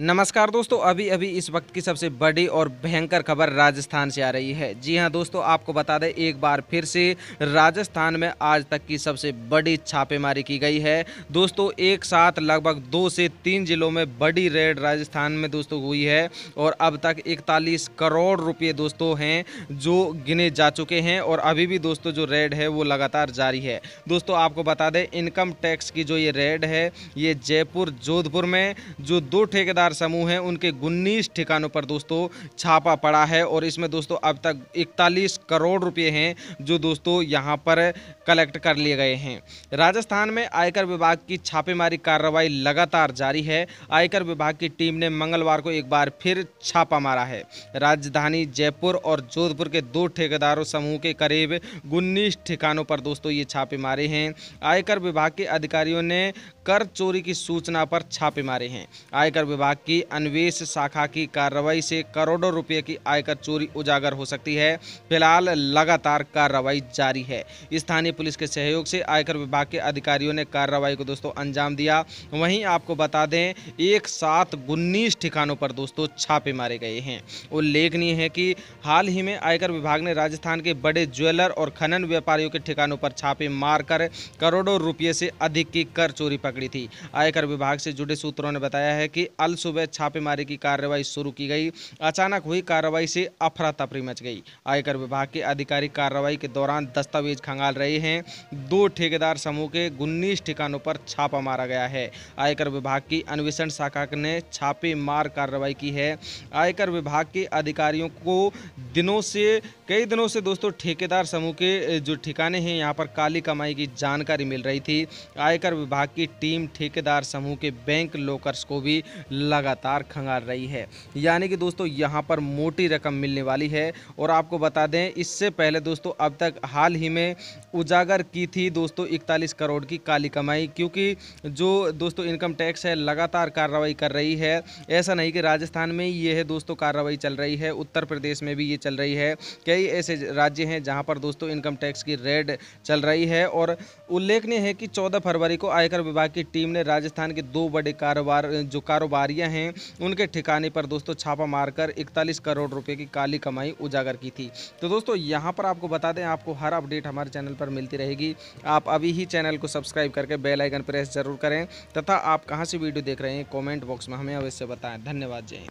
नमस्कार दोस्तों अभी अभी इस वक्त की सबसे बड़ी और भयंकर खबर राजस्थान से आ रही है जी हां दोस्तों आपको बता दें एक बार फिर से राजस्थान में आज तक की सबसे बड़ी छापेमारी की गई है दोस्तों एक साथ लगभग दो से तीन जिलों में बड़ी रेड राजस्थान में दोस्तों हुई है और अब तक इकतालीस करोड़ रुपये दोस्तों हैं जो गिने जा चुके हैं और अभी भी दोस्तों जो रेड है वो लगातार जारी है दोस्तों आपको बता दें इनकम टैक्स की जो ये रेड है ये जयपुर जोधपुर में जो दो ठेकेदार बेकार समूह हैं उनके उन्नीस ठिकानों पर दोस्तों छापा पड़ा है और इसमें दोस्तों अब तक इकतालीस करोड़ रुपए हैं जो दोस्तों यहां पर कलेक्ट कर लिए गए हैं राजस्थान में आयकर विभाग की छापेमारी कार्रवाई लगातार जारी है आयकर विभाग की टीम ने मंगलवार को एक बार फिर छापा मारा है राजधानी जयपुर और जोधपुर के दो ठेकेदारों समूह के करीब उन्नीस ठिकानों पर दोस्तों ये छापे मारे हैं आयकर विभाग के अधिकारियों ने कर चोरी की सूचना पर छापे मारे हैं आयकर विभाग विभाग की अन्वेष शाखा की कार्रवाई से करोड़ों रुपए की आयकर चोरी उजागर हो सकती है फिलहाल लगातार कार्रवाई जारी है स्थानीय पुलिस के सहयोग से आयकर विभाग के अधिकारियों ने कार्रवाई को दोस्तों अंजाम दिया वहीं आपको बता दें एक साथ उन्नीस ठिकानों पर दोस्तों छापे मारे गए हैं उल्लेखनीय है कि हाल ही में आयकर विभाग ने राजस्थान के बड़े ज्वेलर और खनन व्यापारियों के ठिकानों पर छापे मारकर करोड़ों रुपये से अधिक की कर चोरी पकड़ी थी आयकर विभाग से जुड़े सूत्रों ने बताया है कि अल सुबह छापेमारी की कार्रवाई शुरू की गई अचानक हुई कार्रवाई से अफरा तफरी मच गई आयकर विभाग के अधिकारी कार्रवाई के दौरान दस्तावेज खंगाल रहे हैं दो ठेकेदार समूह के उन्नीस ठिकानों पर छापा मारा गया है आयकर विभाग की अन्वेषण शाखा ने छापेमार कार्रवाई की है आयकर विभाग के अधिकारियों को दिनों से कई दिनों से दोस्तों ठेकेदार समूह के जो ठिकाने हैं यहाँ पर काली कमाई की जानकारी मिल रही थी आयकर विभाग की टीम ठेकेदार समूह के बैंक लोकर्स को भी लगातार खंगार रही है यानी कि दोस्तों यहाँ पर मोटी रकम मिलने वाली है और आपको बता दें इससे पहले दोस्तों अब तक हाल ही में उजागर की थी दोस्तों इकतालीस करोड़ की काली कमाई क्योंकि जो दोस्तों इनकम टैक्स है लगातार कार्रवाई कर रही है ऐसा नहीं कि राजस्थान में ये है दोस्तों कार्रवाई चल रही है उत्तर प्रदेश में भी ये चल रही है कई ऐसे राज्य हैं जहाँ पर दोस्तों इनकम टैक्स की रेड चल रही है और उल्लेखनीय है कि चौदह फरवरी को आयकर विभाग की टीम ने राजस्थान के दो बड़े कारोबार जो कारोबारी एरिया हैं उनके ठिकाने पर दोस्तों छापा मारकर इकतालीस करोड़ रुपए की काली कमाई उजागर की थी तो दोस्तों यहां पर आपको बता दें आपको हर अपडेट हमारे चैनल पर मिलती रहेगी आप अभी ही चैनल को सब्सक्राइब करके बेल आइकन प्रेस जरूर करें तथा आप कहाँ से वीडियो देख रहे हैं कॉमेंट बॉक्स में हमें अवश्य बताएं धन्यवाद जय